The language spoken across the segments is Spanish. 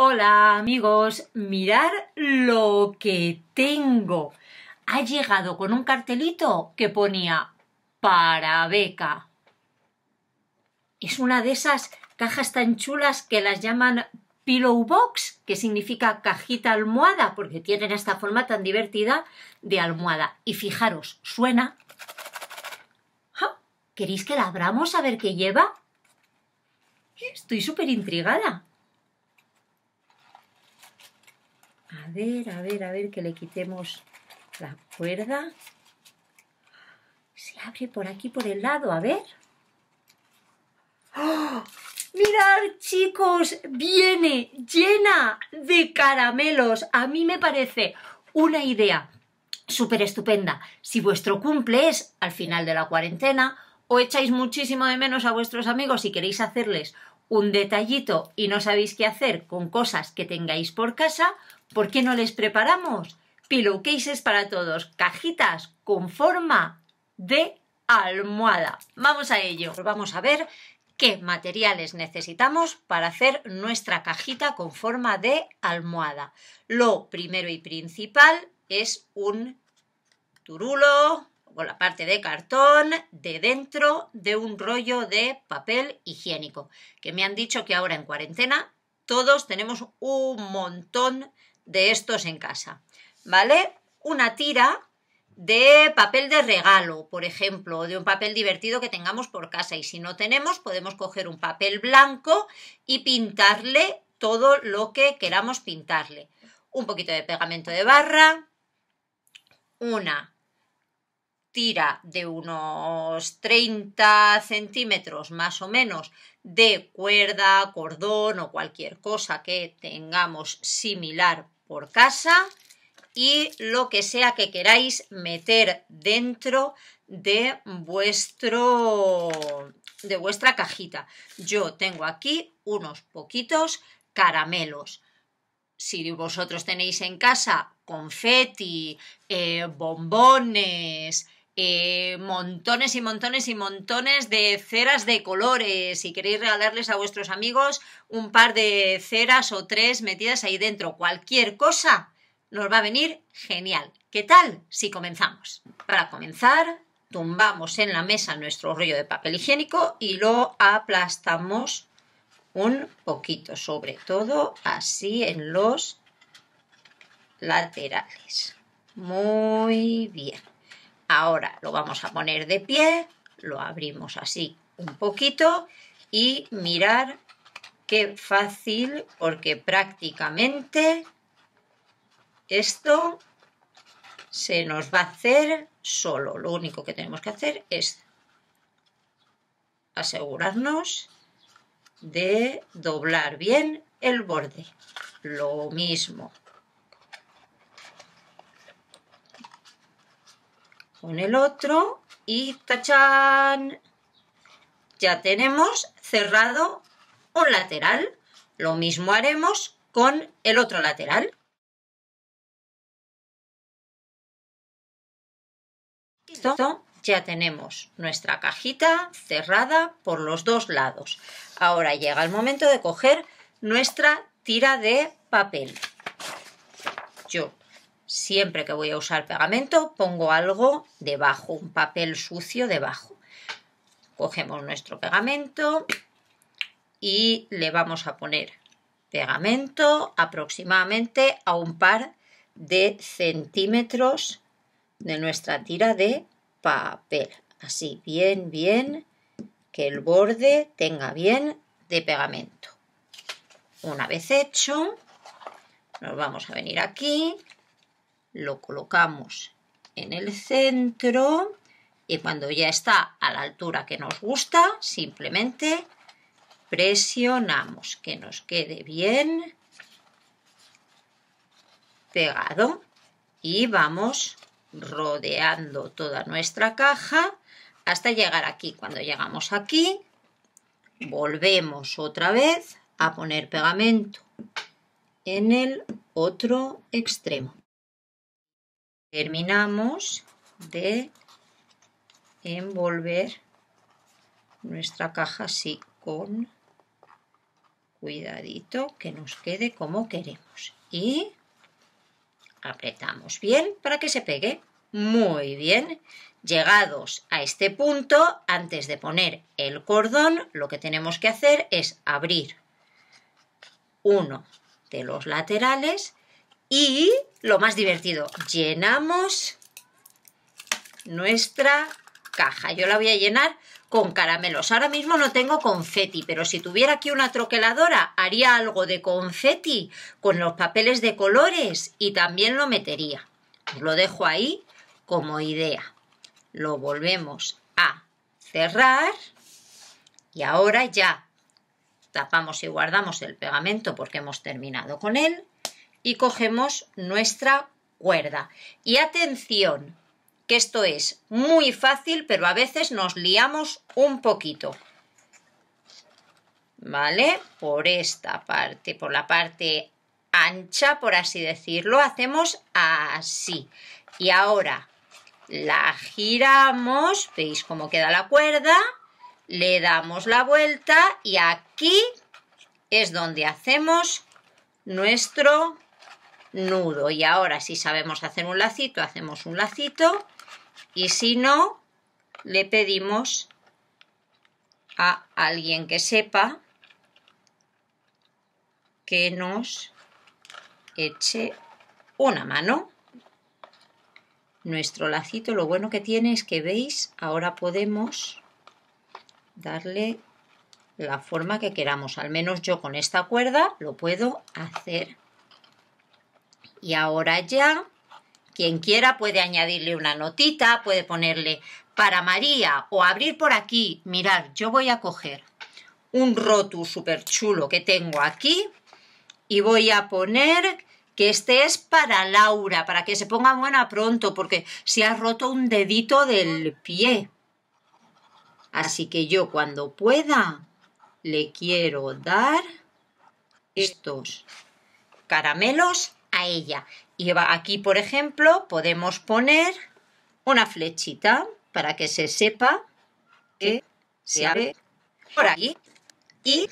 Hola amigos, mirad lo que tengo. Ha llegado con un cartelito que ponía para beca. Es una de esas cajas tan chulas que las llaman pillow box, que significa cajita almohada, porque tienen esta forma tan divertida de almohada. Y fijaros, suena. ¿Queréis que la abramos a ver qué lleva? Estoy súper intrigada. A ver, a ver, a ver que le quitemos la cuerda. Se abre por aquí, por el lado, a ver. ¡Oh! Mirad, chicos, viene llena de caramelos. A mí me parece una idea súper estupenda. Si vuestro cumple es al final de la cuarentena o echáis muchísimo de menos a vuestros amigos y queréis hacerles un detallito y no sabéis qué hacer con cosas que tengáis por casa, ¿Por qué no les preparamos pillowcases para todos? Cajitas con forma de almohada. Vamos a ello. Vamos a ver qué materiales necesitamos para hacer nuestra cajita con forma de almohada. Lo primero y principal es un turulo con la parte de cartón de dentro de un rollo de papel higiénico, que me han dicho que ahora en cuarentena todos tenemos un montón de estos en casa, ¿vale? Una tira de papel de regalo, por ejemplo, de un papel divertido que tengamos por casa. Y si no tenemos, podemos coger un papel blanco y pintarle todo lo que queramos pintarle. Un poquito de pegamento de barra, una tira de unos 30 centímetros más o menos de cuerda, cordón o cualquier cosa que tengamos similar por casa y lo que sea que queráis meter dentro de vuestro de vuestra cajita. Yo tengo aquí unos poquitos caramelos. Si vosotros tenéis en casa confeti, eh, bombones, eh, montones y montones y montones de ceras de colores. Si queréis regalarles a vuestros amigos un par de ceras o tres metidas ahí dentro, cualquier cosa, nos va a venir genial. ¿Qué tal si comenzamos? Para comenzar, tumbamos en la mesa nuestro rollo de papel higiénico y lo aplastamos un poquito, sobre todo así en los laterales. Muy bien. Ahora lo vamos a poner de pie, lo abrimos así un poquito y mirar qué fácil porque prácticamente esto se nos va a hacer solo. Lo único que tenemos que hacer es asegurarnos de doblar bien el borde. Lo mismo con el otro y tachán, ya tenemos cerrado un lateral. Lo mismo haremos con el otro lateral. Listo, ya tenemos nuestra cajita cerrada por los dos lados. Ahora llega el momento de coger nuestra tira de papel. Yo Siempre que voy a usar pegamento pongo algo debajo, un papel sucio debajo. Cogemos nuestro pegamento y le vamos a poner pegamento aproximadamente a un par de centímetros de nuestra tira de papel. Así, bien, bien, que el borde tenga bien de pegamento. Una vez hecho, nos vamos a venir aquí lo colocamos en el centro y cuando ya está a la altura que nos gusta, simplemente presionamos que nos quede bien pegado y vamos rodeando toda nuestra caja hasta llegar aquí. Cuando llegamos aquí, volvemos otra vez a poner pegamento en el otro extremo. Terminamos de envolver nuestra caja así con cuidadito que nos quede como queremos y apretamos bien para que se pegue muy bien llegados a este punto antes de poner el cordón lo que tenemos que hacer es abrir uno de los laterales y lo más divertido, llenamos nuestra caja. Yo la voy a llenar con caramelos. Ahora mismo no tengo confeti, pero si tuviera aquí una troqueladora haría algo de confeti con los papeles de colores y también lo metería. Lo dejo ahí como idea. Lo volvemos a cerrar y ahora ya tapamos y guardamos el pegamento porque hemos terminado con él y cogemos nuestra cuerda. Y atención, que esto es muy fácil, pero a veces nos liamos un poquito. ¿Vale? Por esta parte, por la parte ancha, por así decirlo, hacemos así. Y ahora la giramos, veis cómo queda la cuerda, le damos la vuelta y aquí es donde hacemos nuestro nudo y ahora si sabemos hacer un lacito hacemos un lacito y si no le pedimos a alguien que sepa que nos eche una mano nuestro lacito lo bueno que tiene es que veis ahora podemos darle la forma que queramos al menos yo con esta cuerda lo puedo hacer y ahora ya, quien quiera puede añadirle una notita, puede ponerle para María o abrir por aquí. Mirad, yo voy a coger un rotu super chulo que tengo aquí y voy a poner que este es para Laura, para que se ponga buena pronto, porque se ha roto un dedito del pie. Así que yo cuando pueda le quiero dar estos caramelos a ella. Y aquí, por ejemplo, podemos poner una flechita para que se sepa que se abre por aquí. Y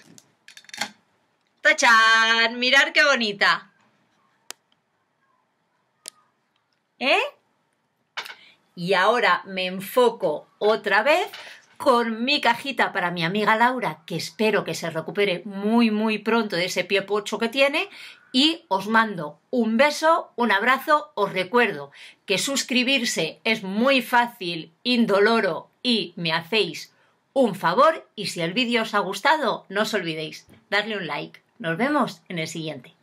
¡Tachán! ¡Mirar qué bonita! ¿Eh? Y ahora me enfoco otra vez con mi cajita para mi amiga Laura, que espero que se recupere muy, muy pronto de ese pie pocho que tiene. Y os mando un beso, un abrazo. Os recuerdo que suscribirse es muy fácil, indoloro y me hacéis un favor. Y si el vídeo os ha gustado, no os olvidéis darle un like. Nos vemos en el siguiente.